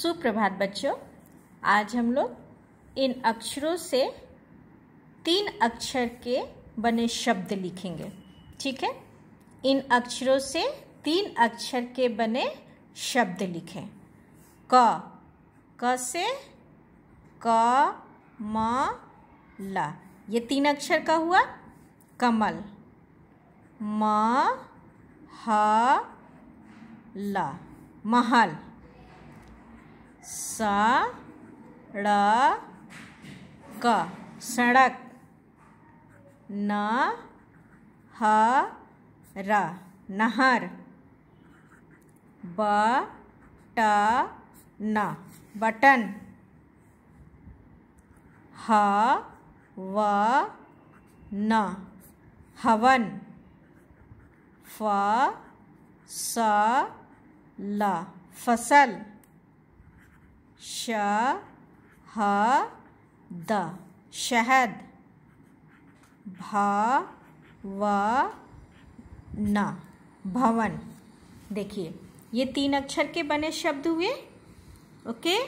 सुप्रभात बच्चों आज हम लोग इन अक्षरों से तीन अक्षर के बने शब्द लिखेंगे ठीक है इन अक्षरों से तीन अक्षर के बने शब्द लिखें क क से क म ल ये तीन अक्षर का हुआ कमल म ह ल महल सड़क सड़क न ह नहर ब ट न बटन ह व न हवन फ स ल फसल श ह द शहद भा व न भवन देखिए ये तीन अक्षर के बने शब्द हुए ओके